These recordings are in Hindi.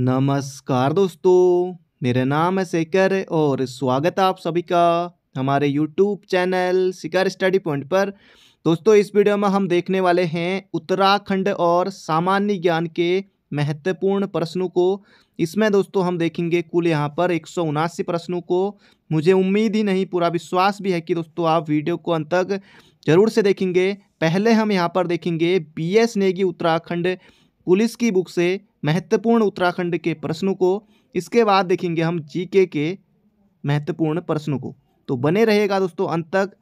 नमस्कार दोस्तों मेरा नाम है शेखर और स्वागत है आप सभी का हमारे YouTube channel Shikar study point पर दोस्तों इस वीडियो में हम देखने वाले हैं उत्तराखंड और सामान्य ज्ञान के महत्वपूर्ण प्रश्नों को इसमें दोस्तों हम देखेंगे कुल यहाँ पर एक प्रश्नों को मुझे उम्मीद ही नहीं पूरा विश्वास भी है कि दोस्तों आप वीडियो को अंत तक जरूर से देखेंगे पहले हम यहाँ पर देखेंगे B S Negi Uttarakhand police की बुक से महत्वपूर्ण उत्तराखंड के प्रश्नों को इसके बाद देखेंगे हम जीके के महत्वपूर्ण प्रश्नों को तो बने रहेगा दोस्तों अंत तक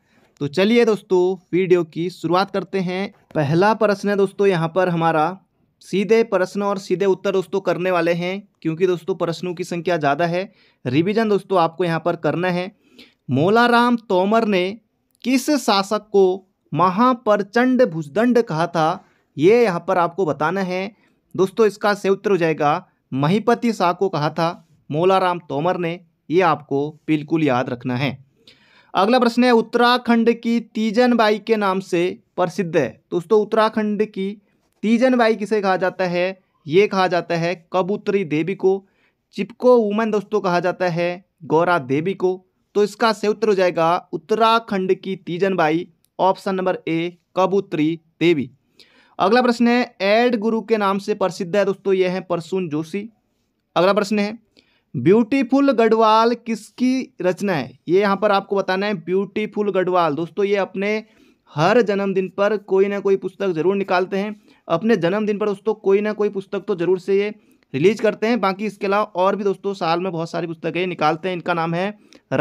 तो चलिए दोस्तों वीडियो की शुरुआत करते हैं पहला प्रश्न है दोस्तों यहाँ पर हमारा सीधे प्रश्न और सीधे उत्तर दोस्तों करने वाले हैं क्योंकि दोस्तों प्रश्नों की संख्या ज़्यादा है रिविजन दोस्तों आपको यहाँ पर करना है मोलाराम तोमर ने किस शासक को महाप्रचंड भुजदंड कहा था ये यहाँ पर आपको बताना है दोस्तों इसका सही उत्तर हो जाएगा महीपति शाह को कहा था मोलाराम तोमर ने ये आपको बिल्कुल याद रखना है अगला प्रश्न है उत्तराखंड की तीजन बाई के नाम से प्रसिद्ध है दोस्तों उत्तराखंड की तीजन बाई किसे कहा जाता है ये कहा जाता है कबूतरी देवी को चिपको वुमन दोस्तों कहा जाता है गौरा देवी को तो इसका सही उत्तर हो जाएगा उत्तराखंड की Teejan Bai option number A Kabutari Devi अगला प्रश्न है एड गुरु के नाम से प्रसिद्ध है दोस्तों यह है परसून जोशी अगला प्रश्न है ब्यूटीफुल गढ़वाल किसकी रचना है ये यहाँ पर आपको बताना है ब्यूटीफुल गढ़वाल दोस्तों ये अपने हर जन्मदिन पर कोई ना कोई पुस्तक जरूर निकालते हैं अपने जन्मदिन पर दोस्तों कोई ना कोई पुस्तक तो जरूर से ये रिलीज करते हैं बाकी इसके अलावा और भी दोस्तों साल में बहुत सारी पुस्तकें निकालते हैं इनका नाम है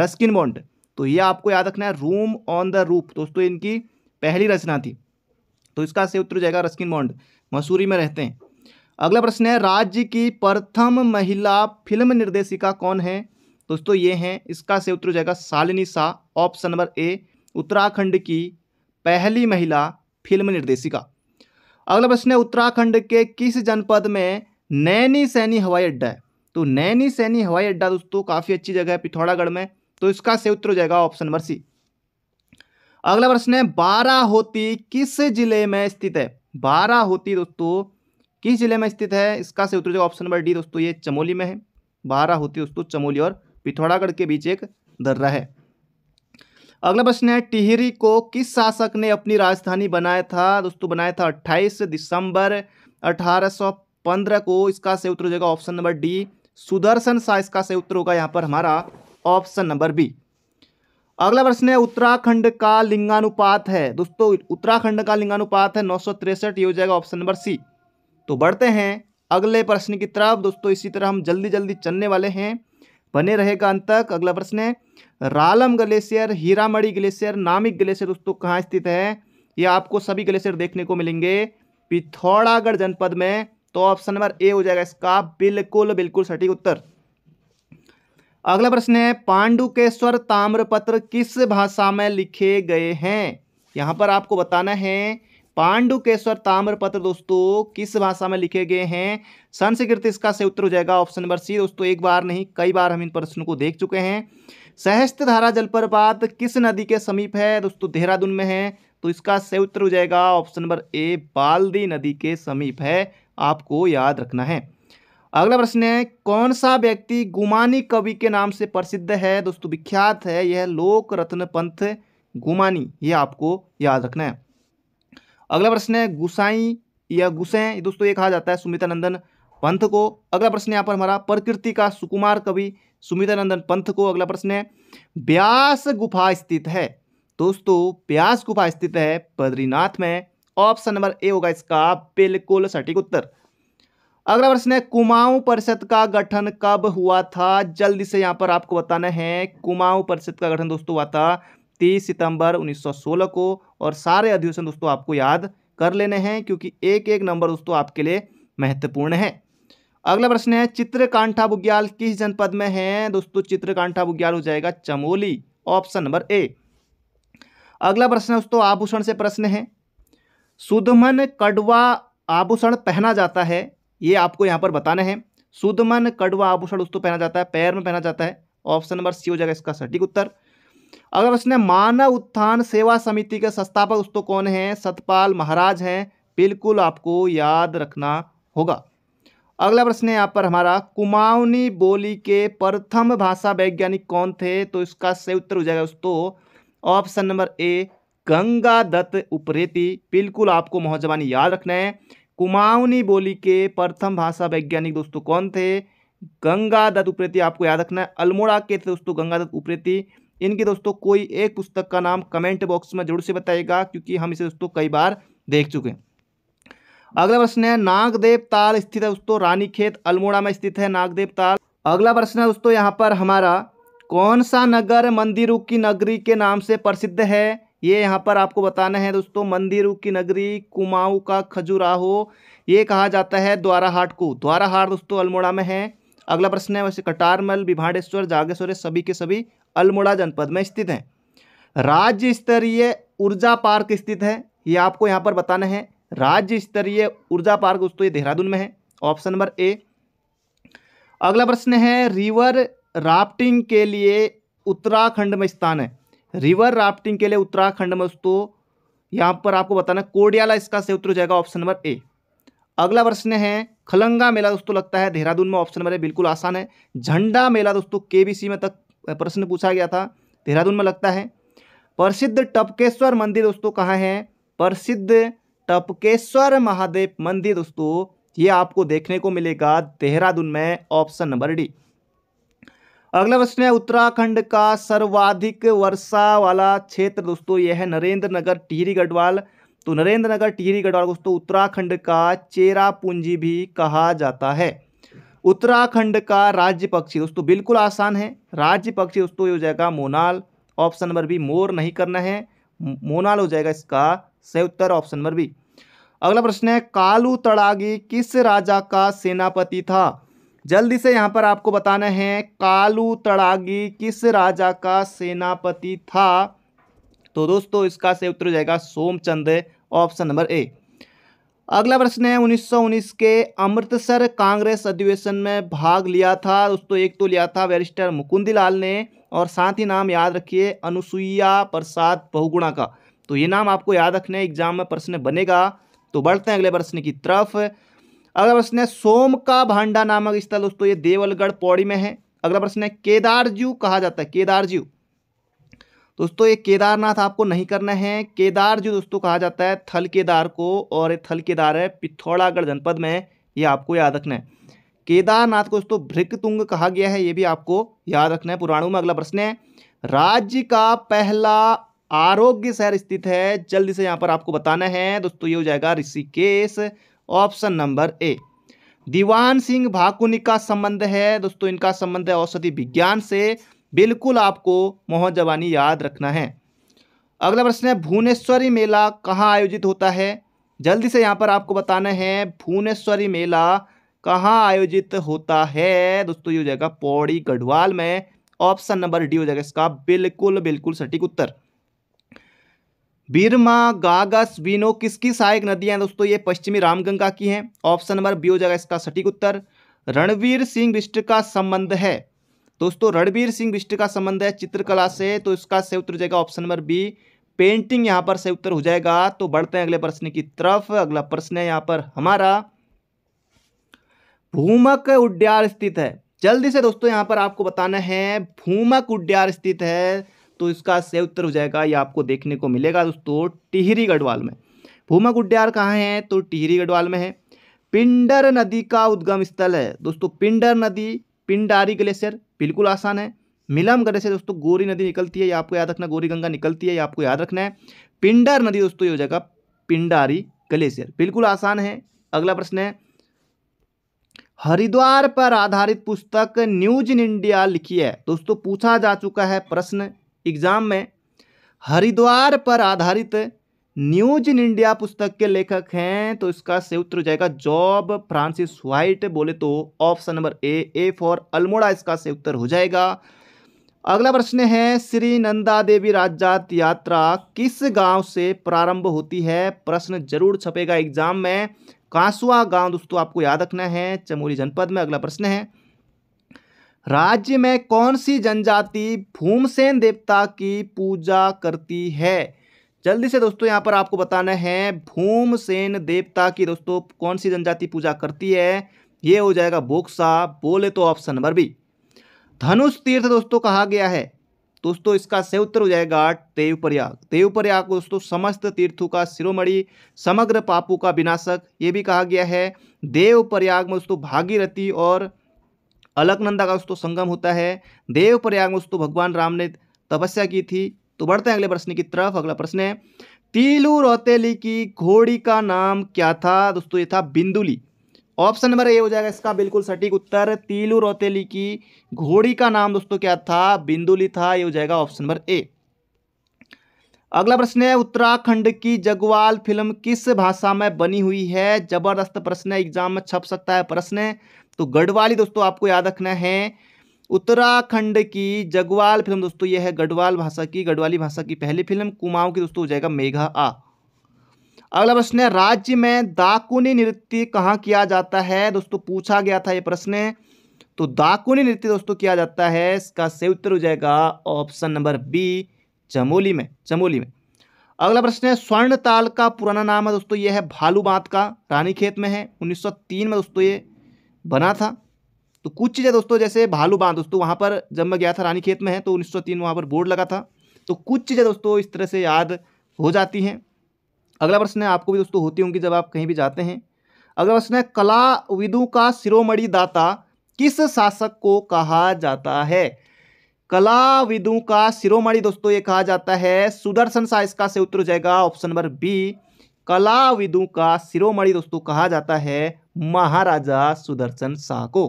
रस्किन बॉन्ड तो ये आपको याद रखना है रूम ऑन द रूप दोस्तों इनकी पहली रचना थी तो इसका सही उत्तर जाएगा रस्किन बॉन्ड मसूरी में रहते हैं अगला प्रश्न है राज्य की प्रथम महिला फिल्म निर्देशिका कौन है दोस्तों ये हैं इसका सही उत्तर जाएगा Shalini Shah option number A Uttarakhand की पहली महिला फिल्म निर्देशिका अगला प्रश्न है उत्तराखंड के किस जनपद में नैनी सैनी हवाई अड्डा है तो नैनी सैनी हवाई अड्डा दोस्तों काफ़ी अच्छी जगह है पिथौरागढ़ में तो इसका से उत्तर हो जाएगा ऑप्शन नंबर सी अगला प्रश्न है होती किस जिले में स्थित है होती दोस्तों किस जिले में स्थित है इसका से उत्तर जो ऑप्शन नंबर डी दोस्तों ये चमोली में है होती दोस्तों चमोली और पिथौरागढ़ के बीच एक दर्रा है अगला प्रश्न है टिहरी को किस शासक ने अपनी राजधानी बनाया था दोस्तों बनाया था अट्ठाईस दिसंबर अठारह को इसका से उत्तर हो जाएगा option number D Sudarshan Shah इसका से उत्तर होगा यहाँ पर हमारा ऑप्शन नंबर बी अगला प्रश्न है उत्तराखंड का लिंगानुपात है दोस्तों उत्तराखंड का लिंगानुपात है नौ ये हो जाएगा ऑप्शन नंबर सी तो बढ़ते हैं अगले प्रश्न की तरफ दोस्तों इसी तरह हम जल्दी जल्दी चलने वाले हैं बने रहेगा अंत तक अगला प्रश्न है Ralam glacier Hiramadhi glacier Namik glacier दोस्तों कहाँ स्थित है ये आपको सभी ग्लेशियर देखने को मिलेंगे पिथौरागढ़ जनपद में तो ऑप्शन नंबर ए हो जाएगा इसका बिल्कुल बिल्कुल सटीक उत्तर अगला प्रश्न है पांडुकेश्वर ताम्रपत्र किस भाषा में लिखे गए हैं यहाँ पर आपको बताना है पांडुकेश्वर ताम्रपत्र दोस्तों किस भाषा में लिखे गए हैं संस्कृत इसका से उत्तर हो जाएगा ऑप्शन नंबर सी दोस्तों एक बार नहीं कई बार हम इन प्रश्नों को देख चुके हैं सहस्त्र धारा जलप्रपात किस नदी के समीप है दोस्तों देहरादून में है तो इसका से उत्तर हो जाएगा ऑप्शन नंबर ए बाल्दी नदी के समीप है आपको याद रखना है अगला प्रश्न है कौन सा व्यक्ति गुमानी कवि के नाम से प्रसिद्ध है दोस्तों विख्यात है यह लोक रत्न पंथ गुमानी ये आपको याद रखना है अगला प्रश्न है गुसाई या गुसै दोस्तों ये कहा जाता है सुमितानंदन पंथ को अगला प्रश्न यहाँ पर हमारा प्रकृति का सुकुमार कवि सुमितानंदन पंथ को अगला प्रश्न है ब्यास गुफा स्थित है दोस्तों ब्यास गुफा स्थित है बद्रीनाथ में ऑप्शन नंबर ए होगा इसका बिल्कुल सटीक उत्तर अगला प्रश्न है कुमाऊं परिषद का गठन कब हुआ था जल्दी से यहाँ पर आपको बताना है कुमाऊं परिषद का गठन दोस्तों हुआ था 30 सितंबर 1916 को और सारे अधिवेशन दोस्तों आपको याद कर लेने हैं क्योंकि एक एक नंबर दोस्तों आपके लिए महत्वपूर्ण है अगला प्रश्न है चित्रकांठा बुग्याल किस जनपद में है दोस्तों चित्रकांठा बुग्याल हो जाएगा चमोली ऑप्शन नंबर ए अगला प्रश्न है दोस्तों आभूषण से प्रश्न है सुधमन कड़वा आभूषण पहना जाता है ये आपको यहाँ पर बताना है सुदमन कड़वा आभूषण उसको पहना जाता है पैर में पहना जाता है ऑप्शन नंबर सी हो जाएगा इसका सटीक उत्तर अगर उसने मानव उत्थान सेवा समिति के संस्थापक दोस्तों कौन है सतपाल महाराज हैं बिल्कुल आपको याद रखना होगा अगला प्रश्न है यहाँ पर हमारा कुमाऊनी बोली के प्रथम भाषा वैज्ञानिक कौन थे तो इसका सही उत्तर हो जाएगा दोस्तों option number A Ganga Dutt Upreti बिल्कुल आपको मोहजबानी याद रखना है कुमाऊनी बोली के प्रथम भाषा वैज्ञानिक दोस्तों कौन थे गंगा दत्त उप्रेती आपको याद रखना है अल्मोड़ा के थे दोस्तों गंगा दत्त उप्रेती इनकी दोस्तों कोई एक पुस्तक का नाम कमेंट बॉक्स में जरूर से बताइएगा क्योंकि हम इसे दोस्तों कई बार देख चुके हैं अगला प्रश्न है नागदेव ताल स्थित है दोस्तों रानीखेत अल्मोड़ा में स्थित है नागदेव ताल अगला प्रश्न है दोस्तों यहाँ पर हमारा कौन सा नगर मंदिरों की नगरी के नाम से प्रसिद्ध है ये यहाँ पर आपको बताना है दोस्तों मंदिर की नगरी कुमाऊँ का खजुराहो ये कहा जाता है द्वाराहाट को द्वाराहाट दोस्तों अल्मोड़ा में है अगला प्रश्न है वैसे कटारमल बिभाडेश्वर जागेश्वर सभी के सभी अल्मोड़ा जनपद में स्थित हैं राज्य स्तरीय ऊर्जा पार्क स्थित है ये आपको यहाँ पर बताना है राज्य स्तरीय ऊर्जा पार्क दोस्तों ये देहरादून में है ऑप्शन नंबर ए अगला प्रश्न है रिवर राफ्टिंग के लिए उत्तराखंड में स्थान है रिवर राफ्टिंग के लिए उत्तराखंड में दोस्तों यहाँ पर आपको बताना कोडियाला इसका सही उत्तर हो जाएगा ऑप्शन नंबर ए अगला प्रश्न है खलंगा मेला दोस्तों लगता है देहरादून में ऑप्शन नंबर ए बिल्कुल आसान है झंडा मेला दोस्तों के में तक प्रश्न पूछा गया था देहरादून में लगता है प्रसिद्ध टपकेश्वर मंदिर दोस्तों कहाँ है प्रसिद्ध टपकेश्वर महादेव मंदिर दोस्तों ये आपको देखने को मिलेगा देहरादून में ऑप्शन नंबर डी अगला प्रश्न है उत्तराखंड का सर्वाधिक वर्षा वाला क्षेत्र दोस्तों यह है नरेंद्र नगर टिहरी गढ़वाल तो नरेंद्र नगर टिहरी गढ़वाल दोस्तों उत्तराखंड का चेरापूंजी भी कहा जाता है उत्तराखंड का राज्य पक्षी दोस्तों बिल्कुल आसान है राज्य पक्षी दोस्तों हो जाएगा मोनाल ऑप्शन नंबर बी मोर नहीं करना है मोनाल हो जाएगा इसका सही उत्तर ऑप्शन नंबर बी अगला प्रश्न है कालू तड़ागी किस राजा का सेनापति था जल्दी से यहाँ पर आपको बताना है कालू तड़ागी किस राजा का सेनापति था तो दोस्तों इसका से उत्तर हो जाएगा सोमचंद ऑप्शन नंबर ए अगला प्रश्न है 1919 के अमृतसर कांग्रेस अधिवेशन में भाग लिया था दोस्तों एक तो लिया था बैरिस्टर मुकुंदीलाल ने और साथ ही नाम याद रखिए अनुसुईया प्रसाद बहुगुणा का तो ये नाम आपको याद रखने एग्जाम में प्रश्न बनेगा तो बढ़ते हैं अगले प्रश्न की तरफ अगला प्रश्न है सोम का भांडा नामक स्थल दोस्तों ये देवलगढ़ पौड़ी में है अगला प्रश्न है केदारजीव कहा जाता है केदारजीव दोस्तों ये केदारनाथ आपको नहीं करना है केदार दोस्तों कहा जाता है थल केदार को और ये थल केदार है पिथौरागढ़ जनपद में ये आपको याद रखना है केदारनाथ को दोस्तों भृकतुंग कहा गया है ये भी आपको याद रखना है पुराणों में अगला प्रश्न है राज्य का पहला आरोग्य शहर स्थित है जल्दी से यहाँ पर आपको बताना है दोस्तों ये हो जाएगा Rishikesh option number A Diwan Singh Bhakuni का संबंध है दोस्तों इनका संबंध है औषधि विज्ञान से बिल्कुल आपको मोह जवानी याद रखना है अगला प्रश्न है भुवनेश्वरी मेला कहाँ आयोजित होता है जल्दी से यहाँ पर आपको बताना है भुवनेश्वरी मेला कहाँ आयोजित होता है दोस्तों ये हो जाएगा पौड़ी गढ़वाल में ऑप्शन नंबर डी हो जाएगा इसका बिल्कुल बिल्कुल सटीक उत्तर बीरमा गागस बीनो किसकी सहायक नदियां दोस्तों ये पश्चिमी रामगंगा की हैं ऑप्शन नंबर बी हो जाएगा इसका सटीक उत्तर रणवीर सिंह बिष्ट का संबंध है दोस्तों रणवीर सिंह बिष्ट का संबंध है चित्रकला से तो इसका सही उत्तर हो जाएगा ऑप्शन नंबर बी पेंटिंग यहाँ पर सही उत्तर हो जाएगा तो बढ़ते हैं अगले प्रश्न की तरफ अगला प्रश्न है यहाँ पर हमारा भूमक उड्यार स्थित है जल्दी से दोस्तों यहाँ पर आपको बताना है भूमक उड्यार स्थित है तो इसका सही उत्तर हो जाएगा ये आपको देखने को मिलेगा दोस्तों टिहरी गढ़वाल में भूमा गुड्डयार कहाँ है तो टिहरी गढ़वाल में है पिंडर नदी का उद्गम स्थल है दोस्तों पिंडर नदी पिंडारी ग्लेशियर बिल्कुल आसान है मिलम गढ़ से दोस्तों गोरी नदी निकलती है ये आपको याद रखना गोरी गंगा निकलती है ये आपको याद रखना है पिंडर नदी दोस्तों ये हो जाएगा पिंडारी ग्लेशियर बिल्कुल आसान है अगला प्रश्न है हरिद्वार पर आधारित पुस्तक न्यूज इन इंडिया लिखी है दोस्तों पूछा जा चुका है प्रश्न एग्ज़ाम में हरिद्वार पर आधारित न्यूज इन इंडिया पुस्तक के लेखक हैं तो इसका सही उत्तर हो जाएगा जॉब फ्रांसिस व्हाइट बोले तो option number A A for Almora इसका से उत्तर हो जाएगा अगला प्रश्न है श्री नंदा देवी राजजात यात्रा किस गांव से प्रारंभ होती है प्रश्न जरूर छपेगा एग्जाम में कांसुआ गांव दोस्तों आपको याद रखना है चमोली जनपद में अगला प्रश्न है राज्य में कौन सी जनजाति भूमसेन देवता की पूजा करती है जल्दी से दोस्तों यहाँ पर आपको बताना है भूमसेन देवता की दोस्तों कौन सी जनजाति पूजा करती है ये हो जाएगा बोक्सा बोले तो ऑप्शन नंबर बी धनुष तीर्थ दोस्तों कहा गया है दोस्तों इसका सही उत्तर हो जाएगा देवप्रयाग देवप्रयाग दोस्तों समस्त तीर्थों का शिरोमणि समग्र पापों का विनाशक ये भी कहा गया है देवप्रयाग में दोस्तों भागीरथी और अलकनंदा का दोस्तों संगम होता है देव प्रयाग में दोस्तों भगवान राम ने तपस्या की थी तो बढ़ते हैं अगले प्रश्न की तरफ अगला प्रश्न है तीलू रौतेली की घोड़ी का नाम क्या था दोस्तों ये था बिंदुली ऑप्शन नंबर ए हो जाएगा इसका बिल्कुल सटीक उत्तर तीलू रौतेली की घोड़ी का नाम दोस्तों क्या था बिंदुली था ये हो जाएगा ऑप्शन नंबर ए अगला प्रश्न है उत्तराखंड की जगवाल फिल्म किस भाषा में बनी हुई है जबरदस्त प्रश्न है एग्जाम में छप सकता है प्रश्न तो गढ़वाली दोस्तों आपको याद रखना है उत्तराखंड की जगवाल फिल्म दोस्तों यह है गढ़वाल भाषा की गढ़वाली भाषा की पहली फिल्म कुमाऊं की दोस्तों हो जाएगा मेघा आ अगला प्रश्न है राज्य में दाकुनी नृत्य कहाँ किया जाता है दोस्तों पूछा गया था यह प्रश्न तो दाकुनी नृत्य दोस्तों किया जाता है इसका सही उत्तर हो जाएगा ऑप्शन नंबर बी चमोली में चमोली में अगला प्रश्न है स्वर्ण ताल का पुराना नाम है दोस्तों यह है भालू बांध का रानीखेत में है 1903 में दोस्तों ये बना था तो कुछ चीज़ें दोस्तों जैसे भालू बांध दोस्तों वहाँ पर जब मैं गया था रानी खेत में है तो उन्नीस सौ तीन वहाँ पर बोर्ड लगा था तो कुछ चीज़ें दोस्तों इस तरह से याद हो जाती हैं अगला प्रश्न है आपको भी दोस्तों होती होंगी जब आप कहीं भी जाते हैं अगला प्रश्न है कला विदु का शिरोमणि दाता किस शासक को कहा जाता है कला विदु का शिरोमणि दोस्तों ये कहा जाता है सुदर्शन शाह इसका से उत्तर हो जाएगा ऑप्शन नंबर बी कला विदु का शिरोमणि दोस्तों कहा जाता है महाराजा सुदर्शन शाह को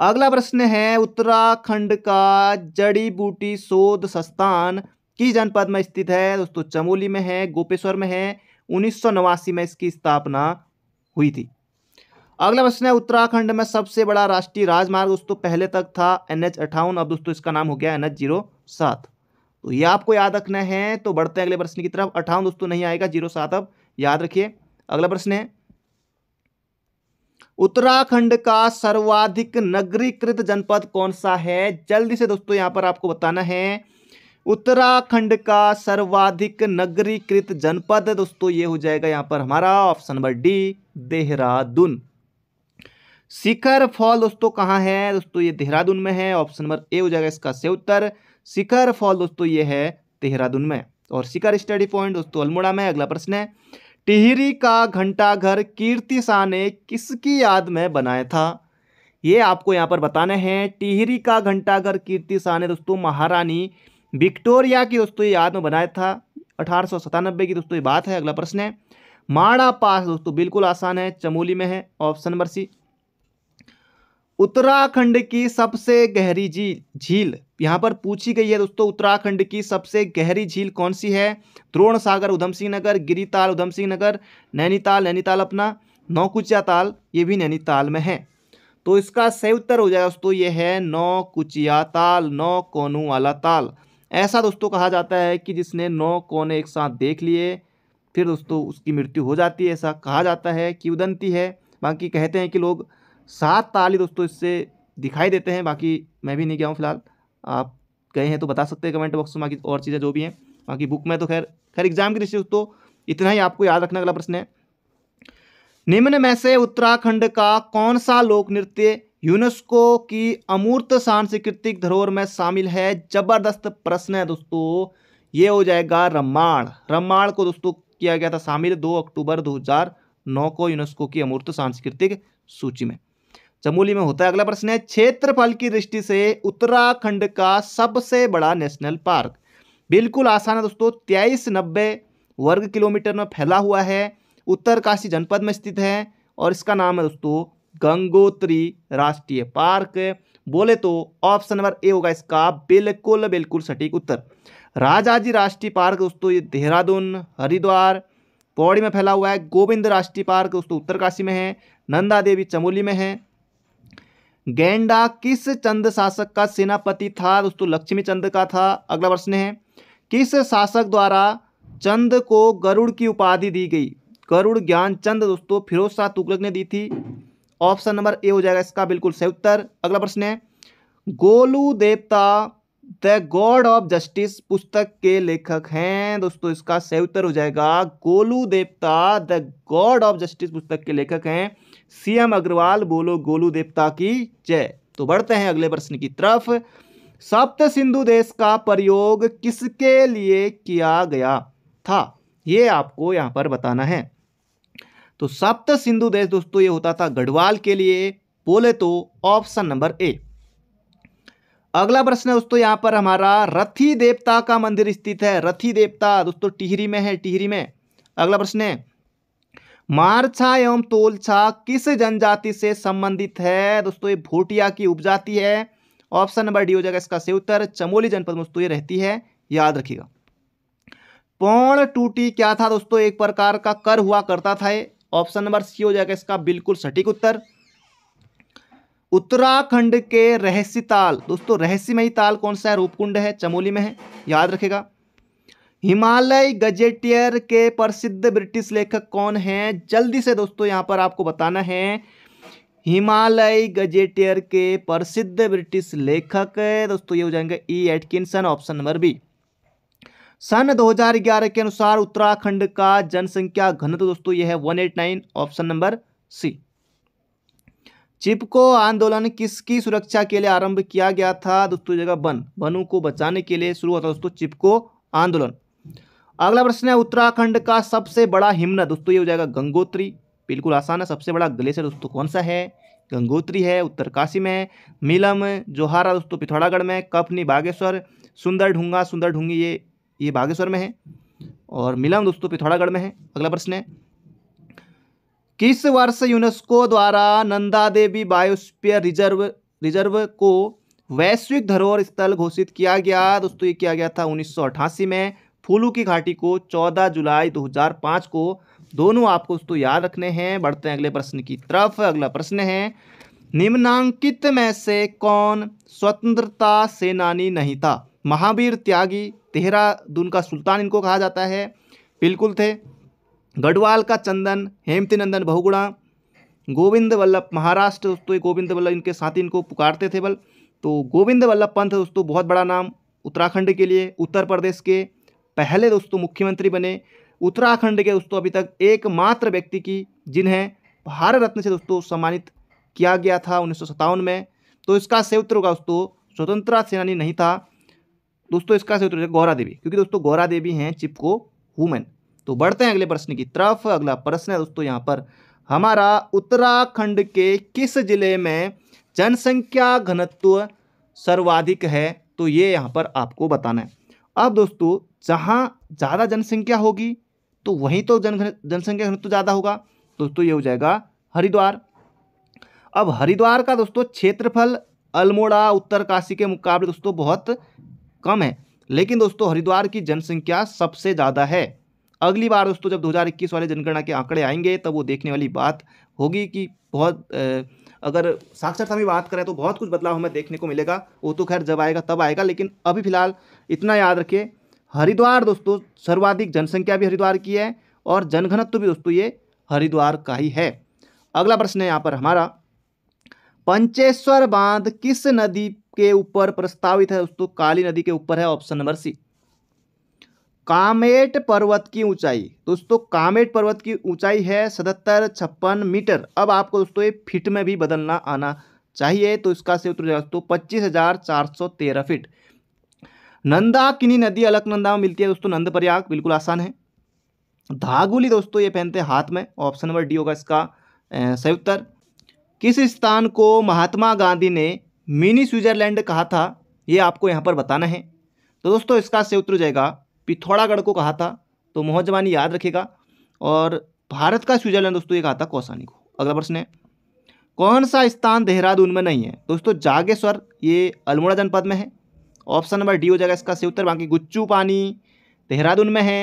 अगला प्रश्न है उत्तराखंड का जड़ी बूटी शोध संस्थान किस जनपद में स्थित है दोस्तों चमोली में है गोपेश्वर में है उन्नीस में इसकी स्थापना हुई थी अगला प्रश्न है उत्तराखंड में सबसे बड़ा राष्ट्रीय राजमार्ग दोस्तों पहले तक था एन एच अठावन अब दोस्तों इसका नाम हो गया एन एच जीरो सात तो ये आपको याद रखना है तो बढ़ते हैं अगले प्रश्न की तरफ अठावन दोस्तों नहीं आएगा जीरो सात अब याद रखिए अगला प्रश्न है उत्तराखंड का सर्वाधिक नगरीकृत जनपद कौन सा है जल्दी से दोस्तों यहाँ पर आपको बताना है उत्तराखंड का सर्वाधिक नगरीकृत जनपद दोस्तों ये हो जाएगा यहाँ पर हमारा option number D Dehradun Shikhar fall दोस्तों कहाँ है दोस्तों ये देहरादून में है ऑप्शन नंबर ए हो जाएगा इसका से उत्तर शिखर फॉल दोस्तों ये है देहरादून में और शिखर स्टडी पॉइंट दोस्तों अल्मोड़ा में अगला प्रश्न है टिहरी का घंटाघर कीर्ति शाह ने किसकी याद में बनाया था ये आपको यहाँ पर बताना है टिहरी का घंटाघर कीर्ति शाह ने दोस्तों महारानी विक्टोरिया की दोस्तों याद में बनाया था अठारह की दोस्तों ये बात है अगला प्रश्न है माड़ा पास दोस्तों बिल्कुल आसान है चमोली में है ऑप्शन नंबर सी उत्तराखंड की सबसे गहरी झील झील यहाँ पर पूछी गई है दोस्तों उत्तराखंड की सबसे गहरी झील कौन सी है द्रोण सागर उधम सिंह नगर गिरिताल उधम सिंह नगर नैनीताल नैनीताल अपना नौकुचिया ताल ये भी नैनीताल में है तो इसका सही उत्तर हो जाएगा दोस्तों ये है नौ कुचिया ताल नौ कोनू वाला ताल ऐसा दोस्तों कहा जाता है कि जिसने नौ कोने एक साथ देख लिए फिर दोस्तों उसकी मृत्यु हो जाती है ऐसा कहा जाता है कि उदंती है बाकी कहते हैं कि लोग सात ताली दोस्तों इससे दिखाई देते हैं बाकी मैं भी नहीं गया हूँ फिलहाल आप गए हैं तो बता सकते हैं कमेंट बॉक्स में बाकी और चीज़ें जो भी हैं बाकी बुक में तो खैर खैर एग्जाम की दृष्टि दोस्तों इतना ही आपको याद रखने वाला प्रश्न है निम्न में से उत्तराखंड का कौन सा लोक नृत्य यूनेस्को की अमूर्त सांस्कृतिक धरोहर में शामिल है जबरदस्त प्रश्न है दोस्तों ये हो जाएगा रम्माण रम्माण को दोस्तों किया गया था शामिल दो अक्टूबर 2009 को यूनेस्को की अमूर्त सांस्कृतिक सूची में चमोली में होता है अगला प्रश्न है क्षेत्रफल की दृष्टि से उत्तराखंड का सबसे बड़ा नेशनल पार्क बिल्कुल आसान है दोस्तों तेईस नब्बे वर्ग किलोमीटर में फैला हुआ है उत्तरकाशी जनपद में स्थित है और इसका नाम है दोस्तों गंगोत्री राष्ट्रीय पार्क बोले तो ऑप्शन नंबर ए होगा इसका बिल्कुल बिल्कुल सटीक उत्तर राजाजी राष्ट्रीय पार्क दोस्तों ये देहरादून हरिद्वार पौड़ी में फैला हुआ है गोविंद राष्ट्रीय पार्क दोस्तों उत्तरकाशी में है नंदा देवी चमोली में है गेंडा किस चंद शासक का सेनापति था दोस्तों लक्ष्मी चंद का था अगला प्रश्न है किस शासक द्वारा चंद को गरुड़ की उपाधि दी गई गरुड़ ज्ञान चंद दोस्तों फिरोज शाह तुगलक ने दी थी ऑप्शन नंबर ए हो जाएगा इसका बिल्कुल सही उत्तर अगला प्रश्न है गोलू देवता द गॉड ऑफ जस्टिस पुस्तक के लेखक हैं दोस्तों इसका सही उत्तर हो जाएगा गोलू देवता द गॉड ऑफ जस्टिस पुस्तक के लेखक हैं सीएम अग्रवाल बोलो गोलू देवता की जय तो बढ़ते हैं अगले प्रश्न की तरफ सप्त सिंधु देश का प्रयोग किसके लिए किया गया था ये आपको यहाँ पर बताना है तो सप्त सिंधु देश दोस्तों ये होता था गढ़वाल के लिए बोले तो ऑप्शन नंबर ए अगला प्रश्न है दोस्तों यहाँ पर हमारा रथी देवता का मंदिर स्थित है रथी देवता दोस्तों टिहरी में है टिहरी में अगला प्रश्न है मारछा एवं तोलछा किस जनजाति से संबंधित है दोस्तों ये भोटिया की उपजाति है ऑप्शन नंबर डी हो जाएगा इसका सही उत्तर चमोली जनपद में दोस्तों ये रहती है याद रखिएगा पौण टूटी क्या था दोस्तों एक प्रकार का कर हुआ करता था ये ऑप्शन नंबर सी हो जाएगा इसका बिल्कुल सटीक उत्तर उत्तराखंड के रहस्य ताल दोस्तों रहस्यमयी ताल कौन सा है रूपकुंड है चमोली में है याद रखेगा हिमालय गजेटियर के प्रसिद्ध ब्रिटिश लेखक कौन हैं जल्दी से दोस्तों यहाँ पर आपको बताना है हिमालय गजेटियर के प्रसिद्ध ब्रिटिश लेखक दोस्तों ये हो जाएंगे E Atkinson option number B सन 2011 के अनुसार उत्तराखंड का जनसंख्या घनत्व दोस्तों यह है 189 ऑप्शन नंबर सी चिपको आंदोलन किसकी सुरक्षा के लिए आरंभ किया गया था दोस्तों जगह बन बनों को बचाने के लिए शुरू हुआ था दोस्तों चिपको आंदोलन अगला प्रश्न है उत्तराखंड का सबसे बड़ा हिमनद दोस्तों ये हो जाएगा गंगोत्री बिल्कुल आसान है सबसे बड़ा ग्लेशियर दोस्तों कौन सा है गंगोत्री है उत्तरकाशी में मिलम जोहारा दोस्तों पिथौरागढ़ में कपनी बागेश्वर सुंदर ढूंगा सुंदर ढूंगी ये ये बागेश्वर में है और मिलम दोस्तों पिथौरागढ़ में है अगला प्रश्न है किस वर्ष यूनेस्को द्वारा Nanda Devi biosphere reserve reserve को वैश्विक धरोहर स्थल घोषित किया गया दोस्तों ये किया गया था उन्नीस में फूलू की घाटी को 14 जुलाई 2005 को दोनों आपको उसको याद रखने हैं बढ़ते हैं अगले प्रश्न की तरफ अगला प्रश्न है निम्नांकित में से कौन स्वतंत्रता सेनानी नहीं था महावीर त्यागी देहरादून का सुल्तान इनको कहा जाता है बिल्कुल थे गढ़वाल का चंदन हेमती नंदन बहुगुणा गोविंद वल्लभ महाराष्ट्र दोस्तों गोविंद वल्लभ इनके साथी इनको पुकारते थे बल तो गोविंद वल्लभ पंथ दोस्तों बहुत बड़ा नाम उत्तराखंड के लिए उत्तर प्रदेश के पहले दोस्तों तो मुख्यमंत्री बने उत्तराखंड के दोस्तों अभी तक एकमात्र व्यक्ति की जिन्हें भारत रत्न से दोस्तों सम्मानित किया गया था उन्नीस में तो इसका उत्तर होगा दोस्तों स्वतंत्रता सेनानी नहीं था दोस्तों इसका उत्तर होगा गौरा देवी क्योंकि दोस्तों गौरा देवी हैं चिपको वुमेन तो बढ़ते हैं अगले प्रश्न की तरफ अगला प्रश्न है दोस्तों यहाँ पर हमारा उत्तराखंड के किस जिले में जनसंख्या घनत्व सर्वाधिक है तो ये यहाँ पर आपको बताना है अब दोस्तों जहाँ ज़्यादा जनसंख्या होगी तो वहीं तो जन जनसंख्या घनत्व ज़्यादा होगा दोस्तों ये हो जाएगा हरिद्वार अब हरिद्वार का दोस्तों क्षेत्रफल अल्मोड़ा उत्तरकाशी के मुकाबले दोस्तों बहुत कम है लेकिन दोस्तों हरिद्वार की जनसंख्या सबसे ज़्यादा है अगली बार दोस्तों जब 2021 वाले जनगणना के आंकड़े आएंगे तब वो देखने वाली बात होगी कि बहुत अगर साक्षरता में बात करें तो बहुत कुछ बदलाव हमें देखने को मिलेगा वो तो खैर जब आएगा तब आएगा लेकिन अभी फिलहाल इतना याद रखिए हरिद्वार दोस्तों सर्वाधिक जनसंख्या भी हरिद्वार की है और जनघनत्व भी दोस्तों ये हरिद्वार का ही है अगला प्रश्न है यहाँ पर हमारा पंचेश्वर बांध किस नदी के ऊपर प्रस्तावित है दोस्तों काली नदी के ऊपर है ऑप्शन नंबर सी कामेट पर्वत की ऊंचाई दोस्तों कामेट पर्वत की ऊंचाई है सतहत्तर छप्पन मीटर अब आपको दोस्तों ये फीट में भी बदलना आना चाहिए तो इसका से उत्तर दोस्तों पच्चीस हज़ार चार सौ तेरह फीट नंदा किनी नदी अलकनंदा में मिलती है दोस्तों नंद प्रयाग बिल्कुल आसान है धागुली दोस्तों ये पहनते हैं हाथ में ऑप्शन नंबर डी होगा इसका सयुत्तर किस स्थान को महात्मा गांधी ने मिनी स्विट्जरलैंड कहा था ये आपको यहाँ पर बताना है तो दोस्तों इसका से उत्तर जाएगा पिथौरागढ़ को कहा था तो मोहजवानी याद रखेगा और भारत का स्विट्जरलैंड दोस्तों ये कहा था कौसानी को अगला प्रश्न है कौन सा स्थान देहरादून में नहीं है दोस्तों जागेश्वर ये अल्मोड़ा जनपद में है ऑप्शन नंबर डी हो जाएगा इसका सही उत्तर बाकी गुच्चू पानी देहरादून में है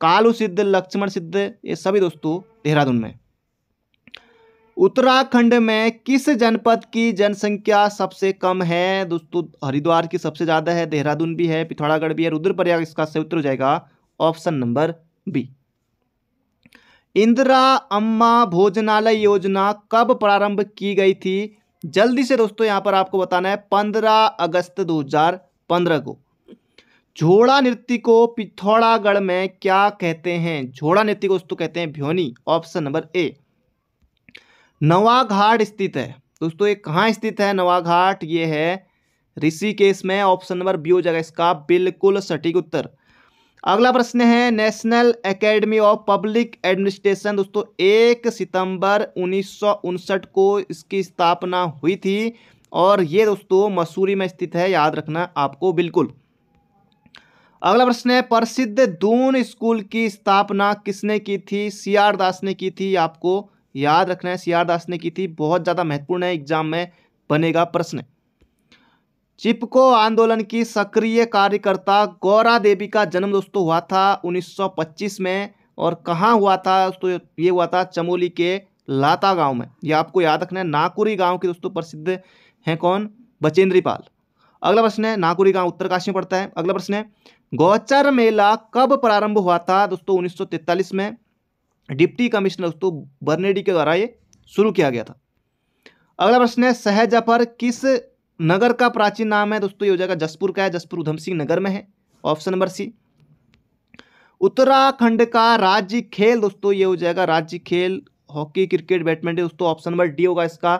कालू सिद्ध लक्ष्मण सिद्ध ये सभी दोस्तों देहरादून में उत्तराखंड में किस जनपद की जनसंख्या सबसे कम है दोस्तों हरिद्वार की सबसे ज़्यादा है देहरादून भी है पिथौरागढ़ भी है रुद्रप्रयाग इसका सही उत्तर हो जाएगा ऑप्शन नंबर बी इंदिरा अम्मा भोजनालय योजना कब प्रारंभ की गई थी जल्दी से दोस्तों यहां पर आपको बताना है पंद्रह अगस्त हजार पंद्रह को झोड़ा नृत्य को पिथौरागढ़ में क्या कहते हैं झोड़ा नृत्य को दोस्तों कहते हैं भ्योनी ऑप्शन नंबर ए नवाघाट स्थित है दोस्तों ये कहाँ स्थित है नवाघाट ये है ऋषिकेश में ऑप्शन नंबर बी हो जाएगा इसका बिल्कुल सटीक उत्तर अगला प्रश्न है national academy of public administration दोस्तों एक सितंबर उन्नीस को इसकी स्थापना हुई थी और ये दोस्तों मसूरी में स्थित है याद रखना आपको बिल्कुल अगला प्रश्न है प्रसिद्ध दून स्कूल की स्थापना किसने की थी सी आर दास ने की थी आपको याद रखना है सी आर दास ने की थी बहुत ज़्यादा महत्वपूर्ण है एग्जाम में बनेगा प्रश्न चिपको आंदोलन की सक्रिय कार्यकर्ता गौरा देवी का जन्म दोस्तों हुआ था 1925 में और कहाँ हुआ था दोस्तों ये हुआ था चमोली के लाता गांव में ये आपको याद रखना है नाकुरी गांव के दोस्तों प्रसिद्ध हैं कौन बचेंद्री पाल अगला प्रश्न है नागौरी गांव उत्तरकाशी में पड़ता है अगला प्रश्न है गौचर मेला कब प्रारंभ हुआ था दोस्तों उन्नीस में डिप्टी कमिश्नर दोस्तों बर्नेडी के द्वारा ये शुरू किया गया था अगला प्रश्न है सहजफर किस नगर का प्राचीन नाम है दोस्तों ये हो जाएगा जसपुर का है जसपुर उधम सिंह नगर में है ऑप्शन नंबर सी उत्तराखंड का राज्य खेल दोस्तों ये हो जाएगा राज्य खेल हॉकी क्रिकेट बैडमिंटन दोस्तों ऑप्शन नंबर डी होगा इसका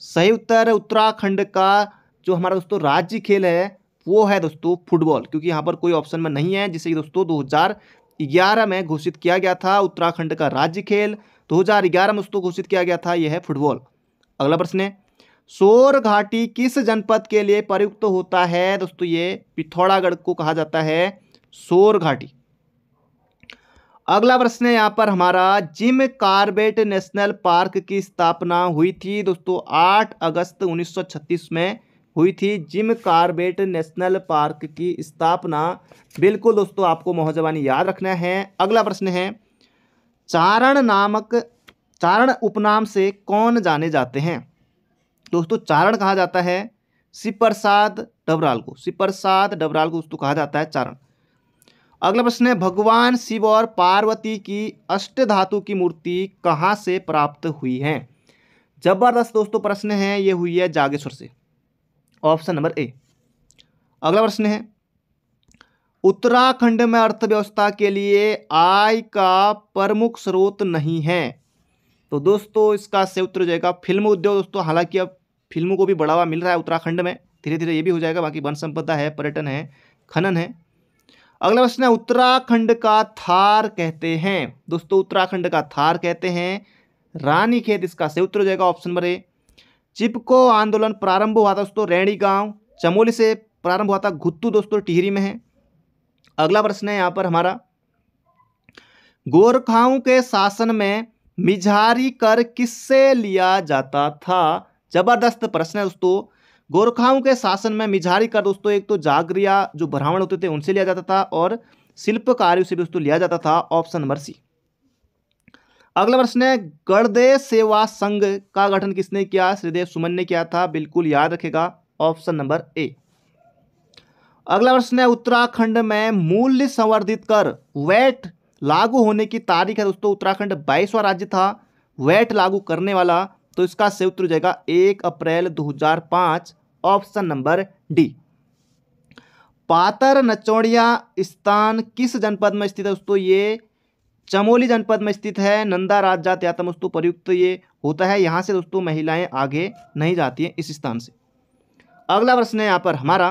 सही उत्तर उत्तराखंड का जो हमारा दोस्तों राज्य खेल है वो है दोस्तों फुटबॉल क्योंकि यहाँ पर कोई ऑप्शन में नहीं है जिसे दोस्तों दो में घोषित किया गया था उत्तराखंड का राज्य खेल दो में दोस्तों घोषित किया गया था यह है फुटबॉल अगला प्रश्न है सोर घाटी किस जनपद के लिए प्रयुक्त होता है दोस्तों ये पिथौरागढ़ को कहा जाता है सोर घाटी अगला प्रश्न है यहाँ पर हमारा जिम कार्बेट नेशनल पार्क की स्थापना हुई थी दोस्तों 8 अगस्त 1936 में हुई थी जिम कार्बेट नेशनल पार्क की स्थापना बिल्कुल दोस्तों आपको मोहजबानी याद रखना है अगला प्रश्न है चारण नामक चारण उपनाम से कौन जाने जाते हैं दोस्तों चारण कहा जाता है शिव प्रसाद डबराल को शिव प्रसाद डबराल को दोस्तों कहा जाता है चारण अगला प्रश्न है भगवान शिव और पार्वती की अष्ट धातु की मूर्ति कहाँ से प्राप्त हुई है जबरदस्त दोस्तों प्रश्न है ये हुई है जागेश्वर से ऑप्शन नंबर ए अगला प्रश्न है उत्तराखंड में अर्थव्यवस्था के लिए आय का प्रमुख स्रोत नहीं है तो दोस्तों इसका से उत्तर हो जाएगा फिल्म उद्योग दोस्तों हालांकि अब फिल्मों को भी बढ़ावा मिल रहा है उत्तराखंड में धीरे धीरे ये भी हो जाएगा बाकी वन संपदा है पर्यटन है खनन है अगला प्रश्न है उत्तराखंड का थार कहते हैं दोस्तों उत्तराखंड का थार कहते हैं रानी खेत इसका सही उत्तर हो जाएगा ऑप्शन नंबर ए चिपको आंदोलन प्रारंभ हुआ था दोस्तों रैणी गांव चमोली से प्रारंभ हुआ था घुत्तू दोस्तों टिहरी में है अगला प्रश्न है यहाँ पर हमारा गोरखाओं के शासन में मिझारी कर किससे लिया जाता था जबरदस्त प्रश्न है दोस्तों गोरखाओं के शासन में मिझारी का दोस्तों एक तो जागरिया जो ब्राह्मण होते थे उनसे लिया जाता था और शिल्प कार्यों से भी दोस्तों लिया जाता था ऑप्शन नंबर सी अगला प्रश्न है गढ़दे सेवा संघ का गठन किसने किया श्रीदेव सुमन ने किया था बिल्कुल याद रखेगा ऑप्शन नंबर ए अगला प्रश्न है उत्तराखंड में मूल्य संवर्धित कर वैट लागू होने की तारीख है दोस्तों उत्तराखंड बाईसवां राज्य था वैट लागू करने वाला तो इसका सही उत्तर हो जाएगा एक अप्रैल 2005 ऑप्शन नंबर डी पातर नचौड़िया स्थान किस जनपद में स्थित है दोस्तों ये चमोली जनपद में स्थित है नंदा राज जात यातम दोस्तों प्रयुक्त ये होता है यहाँ से दोस्तों महिलाएं आगे नहीं जाती हैं इस स्थान से अगला प्रश्न है यहाँ पर हमारा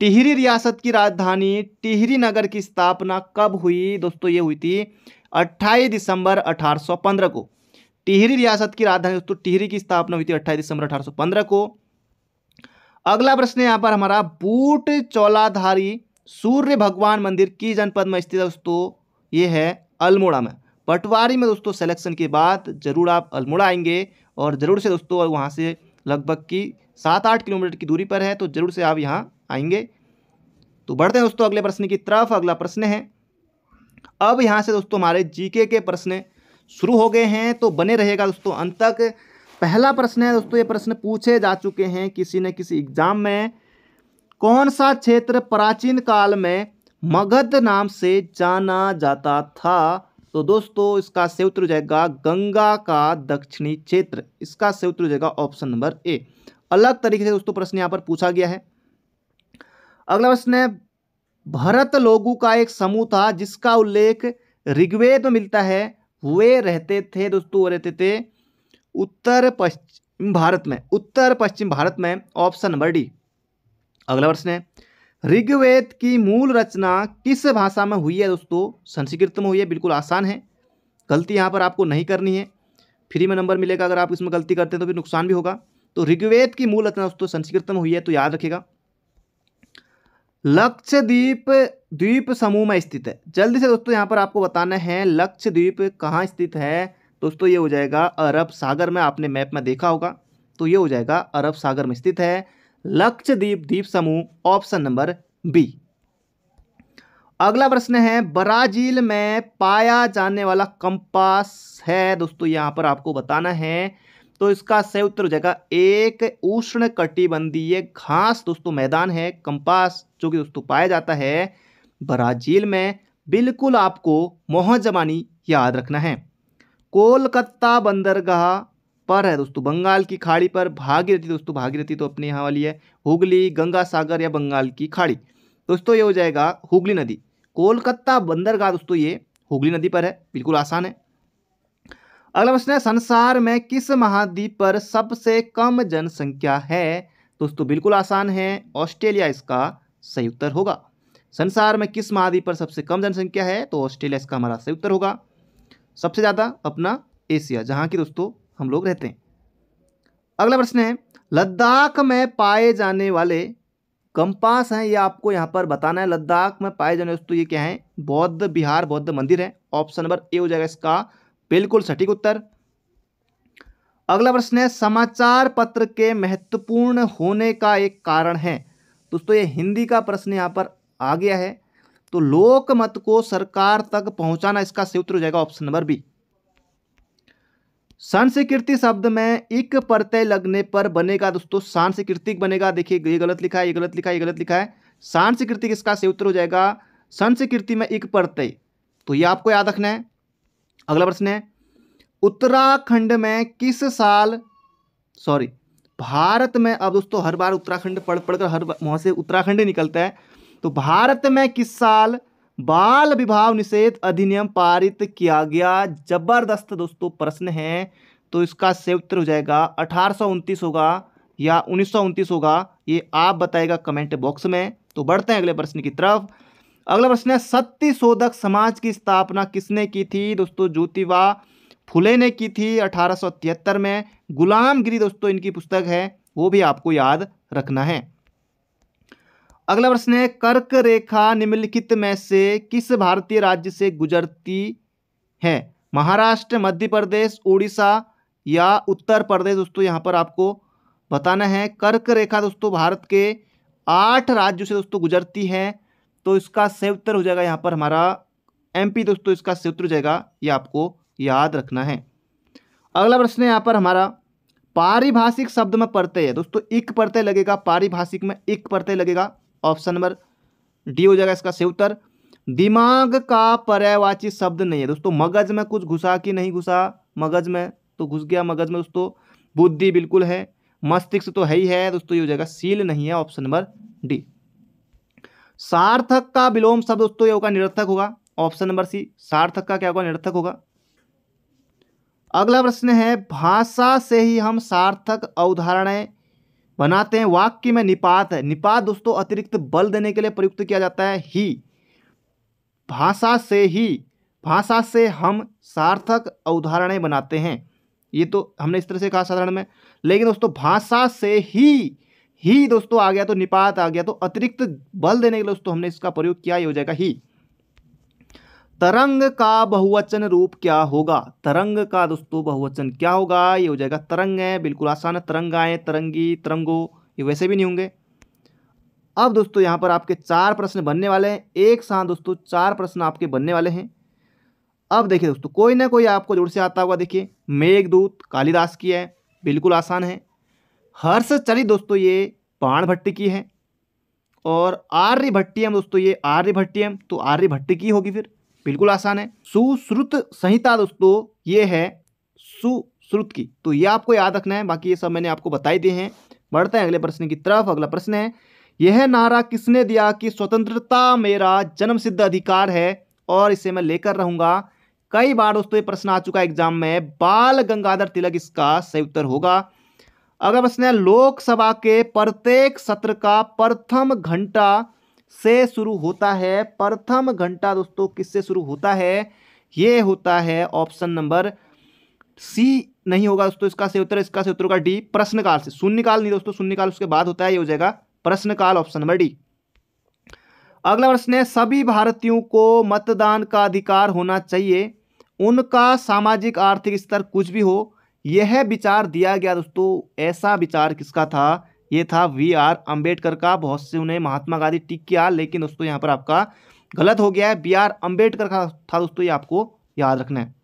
टिहरी रियासत की राजधानी टिहरी नगर की स्थापना कब हुई दोस्तों ये हुई थी 28 दिसंबर 1815 को टिहरी रियासत की राजधानी दोस्तों टिहरी की स्थापना हुई थी 28 दिसंबर 1815 को अगला प्रश्न यहाँ पर हमारा बूट चौलाधारी सूर्य भगवान मंदिर की जनपद में स्थित है दोस्तों ये है अल्मोड़ा में पटवारी में दोस्तों सिलेक्शन के बाद ज़रूर आप अल्मोड़ा आएंगे और ज़रूर से दोस्तों वहाँ से लगभग की सात आठ किलोमीटर की दूरी पर है तो ज़रूर से आप यहाँ आएंगे तो बढ़ते हैं दोस्तों अगले प्रश्न की तरफ अगला प्रश्न है अब यहाँ से दोस्तों हमारे जीके के प्रश्न शुरू हो गए हैं तो बने रहेगा दोस्तों अंत तक पहला प्रश्न है दोस्तों ये प्रश्न पूछे जा चुके हैं किसी न किसी एग्जाम में कौन सा क्षेत्र प्राचीन काल में मगध नाम से जाना जाता था तो दोस्तों इसका सही उत्तर हो जाएगा गंगा का दक्षिणी क्षेत्र इसका सही उत्तर हो जाएगा ऑप्शन नंबर ए अलग तरीके से दोस्तों प्रश्न यहाँ पर पूछा गया है अगला प्रश्न है भरत लोगों का एक समूह था जिसका उल्लेख ऋग्वेद में मिलता है वे रहते थे दोस्तों वो रहते थे उत्तर पश्चिम भारत में उत्तर पश्चिम भारत में ऑप्शन नंबर डी अगला प्रश्न है ऋग्वेद की मूल रचना किस भाषा में हुई है दोस्तों संस्कृत में हुई है बिल्कुल आसान है गलती यहाँ पर आपको नहीं करनी है फ्री में नंबर मिलेगा अगर आप इसमें गलती करते हैं तो फिर नुकसान भी होगा तो ऋग्वेद की मूल रचना दोस्तों संस्कृत में हुई है तो याद रखेगा लक्षद्वीप द्वीप समूह में स्थित है जल्दी से दोस्तों यहाँ पर आपको बताना है लक्षद्वीप कहाँ स्थित है दोस्तों ये हो जाएगा अरब सागर में आपने मैप में देखा होगा तो ये हो जाएगा अरब सागर में स्थित है लक्षद्वीप द्वीप समूह ऑप्शन नंबर बी अगला प्रश्न है ब्राजील में पाया जाने वाला कंपास है दोस्तों यहाँ पर आपको बताना है तो इसका सही उत्तर हो जाएगा एक उष्ण कटिबंधीय घास दोस्तों मैदान है कंपास जो कि दोस्तों पाया जाता है ब्राजील में बिल्कुल आपको मोहजमानी याद रखना है कोलकाता बंदरगाह पर है दोस्तों बंगाल की खाड़ी पर भागीरथी दोस्तों भागीरथी तो अपने यहाँ वाली है हुगली गंगा सागर या बंगाल की खाड़ी दोस्तों ये हो जाएगा हुगली नदी कोलकाता बंदरगाह दोस्तों ये हुगली नदी पर है बिल्कुल आसान है अगला प्रश्न है संसार में किस महाद्वीप पर सबसे कम जनसंख्या है दोस्तों बिल्कुल आसान है ऑस्ट्रेलिया इसका सही उत्तर होगा संसार में किस महाद्वीप पर सबसे कम जनसंख्या है तो ऑस्ट्रेलिया इसका हमारा सही उत्तर होगा सबसे ज़्यादा अपना एशिया जहाँ की दोस्तों हम लोग रहते हैं अगला प्रश्न है लद्दाख में पाए जाने वाले कंपास हैं ये आपको यहाँ पर बताना है लद्दाख में पाए जाने दोस्तों ये क्या है बौद्ध बिहार बौद्ध मंदिर है ऑप्शन नंबर ए हो जाएगा इसका बिल्कुल सटीक उत्तर अगला प्रश्न है समाचार पत्र के महत्वपूर्ण होने का एक कारण है दोस्तों ये हिंदी का प्रश्न यहाँ पर आ गया है तो लोकमत को सरकार तक पहुंचाना इसका सही उत्तर हो जाएगा ऑप्शन नंबर बी संस्कृति शब्द में एक प्रत्यय लगने पर बनेगा दोस्तों सांस्कृतिक बनेगा देखिए ये गलत लिखा है ये गलत लिखा है ये गलत लिखा है सांस्कृतिक इसका सही उत्तर हो जाएगा संस्कृति में एक प्रत्यय तो ये आपको याद रखना है अगला प्रश्न है उत्तराखंड में किस साल सॉरी भारत में अब दोस्तों हर बार उत्तराखंड पढ़ पढ़कर हर वहां से उत्तराखंड ही निकलता है तो भारत में किस साल बाल विवाह निषेध अधिनियम पारित किया गया जबरदस्त दोस्तों प्रश्न है तो इसका सही उत्तर हो जाएगा अठारह होगा या उन्नीस होगा ये आप बताएगा कमेंट बॉक्स में तो बढ़ते हैं अगले प्रश्न की तरफ अगला प्रश्न है सत्य शोधक समाज की स्थापना किसने की थी दोस्तों ज्योतिबा फुले ने की थी अठारह में गुलामगिरी दोस्तों इनकी पुस्तक है वो भी आपको याद रखना है अगला प्रश्न है कर्क रेखा निम्नलिखित में से किस भारतीय राज्य से गुजरती है महाराष्ट्र मध्य प्रदेश उड़ीसा या उत्तर प्रदेश दोस्तों यहाँ पर आपको बताना है कर्क रेखा दोस्तों भारत के आठ राज्यों से दोस्तों गुजरती है तो इसका सही उत्तर हो जाएगा यहाँ पर हमारा एमपी दोस्तों इसका सही उत्तर हो जाएगा ये आपको याद रखना है अगला प्रश्न है यहाँ पर हमारा पारिभाषिक शब्द में पढ़ते है दोस्तों एक पढ़ते लगेगा पारिभाषिक में एक पढ़ते लगेगा ऑप्शन नंबर डी हो जाएगा इसका सही उत्तर दिमाग का पर्यायवाची शब्द नहीं है दोस्तों मगज में कुछ घुसा कि नहीं घुसा मगज में तो घुस गया मगज में दोस्तों बुद्धि बिल्कुल है मस्तिष्क तो है ही है दोस्तों ये हो जाएगा सील नहीं है ऑप्शन नंबर डी सार्थक का विलोम शब्द दोस्तों ये होगा निरर्थक होगा ऑप्शन नंबर सी सार्थक का क्या होगा निरर्थक होगा अगला प्रश्न है भाषा से ही हम सार्थक अवधारणाएं बनाते हैं वाक्य में निपात है निपात दोस्तों अतिरिक्त बल देने के लिए प्रयुक्त किया जाता है ही भाषा से ही भाषा से हम सार्थक अवधारणाएं बनाते हैं ये तो हमने इस तरह से कहा साधारण में लेकिन दोस्तों भाषा से ही ही दोस्तों आ गया तो निपात आ गया तो अतिरिक्त बल देने के लिए दोस्तों हमने इसका प्रयोग किया ही हो जाएगा ही तरंग का बहुवचन रूप क्या होगा तरंग का दोस्तों बहुवचन क्या होगा ये हो जाएगा तरंग है बिल्कुल आसान है तरंग आए तरंगी तरंगो ये वैसे भी नहीं होंगे अब दोस्तों यहाँ पर आपके चार प्रश्न बनने वाले हैं एक साथ दोस्तों चार प्रश्न आपके बनने वाले हैं अब देखिए दोस्तों कोई ना कोई आपको जोर से आता हुआ देखिए मेघदूत कालिदास की है बिल्कुल आसान है हर्ष चली दोस्तों ये बाण भट्टी की है और आर्य भट्टियम दोस्तों ये आर्य भट्टियम तो आर्य भट्टी की होगी फिर बिल्कुल आसान है सुश्रुत संहिता दोस्तों ये है सुश्रुत की तो ये आपको याद रखना है बाकी ये सब मैंने आपको बताई दिए हैं बढ़ते हैं अगले प्रश्न की तरफ अगला प्रश्न है यह नारा किसने दिया कि स्वतंत्रता मेरा जन्म अधिकार है और इसे मैं लेकर रहूंगा कई बार दोस्तों ये प्रश्न आ चुका है एग्जाम में बाल गंगाधर तिलक इसका सही उत्तर होगा अगला प्रश्न है लोकसभा के प्रत्येक सत्र का प्रथम घंटा से शुरू होता है प्रथम घंटा दोस्तों किससे शुरू होता है ये होता है ऑप्शन नंबर सी नहीं होगा दोस्तों इसका से उत्तर इसका से उत्तर होगा डी प्रश्नकाल से शून्यकाल नहीं दोस्तों शून्यकाल उसके बाद होता है ये हो जाएगा प्रश्नकाल ऑप्शन नंबर डी अगला प्रश्न है सभी भारतीयों को मतदान का अधिकार होना चाहिए उनका सामाजिक आर्थिक स्तर कुछ भी हो यह विचार दिया गया दोस्तों ऐसा विचार किसका था ये था वी आर अम्बेडकर का बहुत से उन्हें महात्मा गांधी टिक किया लेकिन दोस्तों यहाँ पर आपका गलत हो गया है बी आर अम्बेडकर का था दोस्तों ये आपको याद रखना है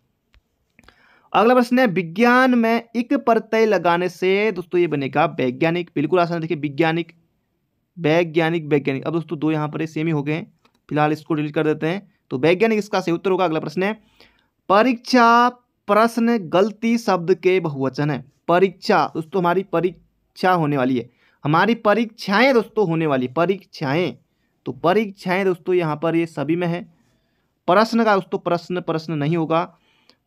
अगला प्रश्न है विज्ञान में एक परतय लगाने से दोस्तों ये बनेगा वैज्ञानिक बिल्कुल आसान देखिए विज्ञानिक वैज्ञानिक वैज्ञानिक अब दोस्तों दो यहाँ पर सेम ही हो गए हैं फिलहाल इसको डिलीट कर देते हैं तो वैज्ञानिक इसका सही उत्तर होगा अगला प्रश्न है परीक्षा प्रश्न गलती शब्द के बहुवचन है परीक्षा दोस्तों हमारी परीक्षा होने वाली है हमारी परीक्षाएं दोस्तों होने वाली परीक्षाएं तो परीक्षाएं दोस्तों यहाँ पर ये सभी में है प्रश्न का दोस्तों प्रश्न प्रश्न नहीं होगा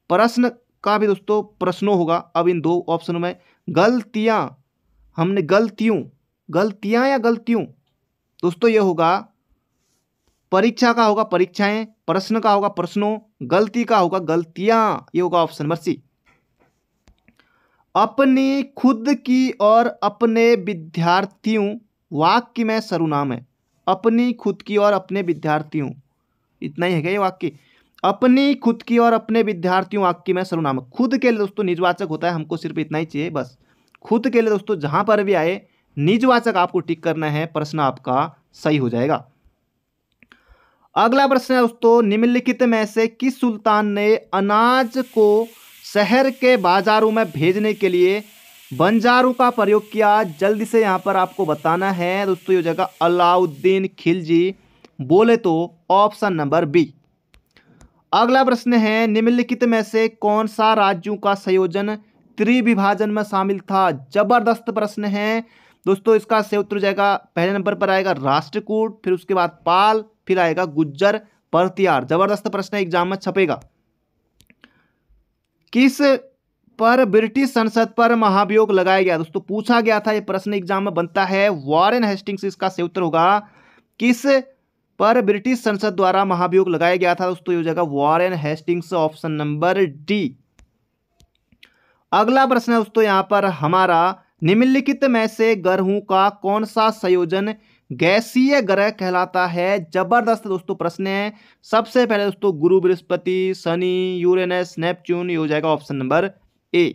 प्रश्न का भी दोस्तों प्रश्नों होगा अब इन दो ऑप्शनों में गलतियाँ हमने गलतियों गलतियाँ या गलतियों दोस्तों ये होगा परीक्षा का होगा परीक्षाएं प्रश्न का होगा प्रश्नों गलती का होगा गलतियाँ ये होगा ऑप्शन नंबर सी अपनी खुद की और अपने विद्यार्थियों वाक्य में सर्वनाम है अपनी खुद की और अपने विद्यार्थियों इतना ही है क्या ये वाक्य अपनी खुद की और अपने विद्यार्थियों वाक्य में सर्वनाम खुद के लिए दोस्तों निजवाचक होता है हमको सिर्फ इतना ही चाहिए बस खुद के लिए दोस्तों जहां पर भी आए निजवाचक आपको टिक करना है प्रश्न आपका सही हो जाएगा अगला प्रश्न है दोस्तों निम्नलिखित में से किस सुल्तान ने अनाज को शहर के बाज़ारों में भेजने के लिए बंजारों का प्रयोग किया जल्दी से यहाँ पर आपको बताना है दोस्तों ये जगह अलाउद्दीन खिलजी बोले तो ऑप्शन नंबर बी अगला प्रश्न है निम्नलिखित में से कौन सा राज्यों का संयोजन त्रिविभाजन में शामिल था जबरदस्त प्रश्न है दोस्तों इसका से उत्तर जाएगा पहले नंबर पर आएगा राष्ट्रकूट फिर उसके बाद पाल फिर आएगा गुज्जर परतियार जबरदस्त प्रश्न एग्जाम में छपेगा किस पर ब्रिटिश संसद पर महाभियोग लगाया गया दोस्तों पूछा गया था यह प्रश्न एग्जाम में बनता है वॉरेन हेस्टिंग्स इसका सही उत्तर होगा किस पर ब्रिटिश संसद द्वारा महाभियोग लगाया गया था दोस्तों ये हो जाएगा Warren Hastings option number D अगला प्रश्न है दोस्तों यहां पर हमारा निम्नलिखित में से गरहू का कौन सा संयोजन गैसीय ग्रह कहलाता है जबरदस्त दोस्तों प्रश्न है सबसे पहले दोस्तों गुरु बृहस्पति शनि यूरेनस नेपच्यून ये हो जाएगा ऑप्शन नंबर ए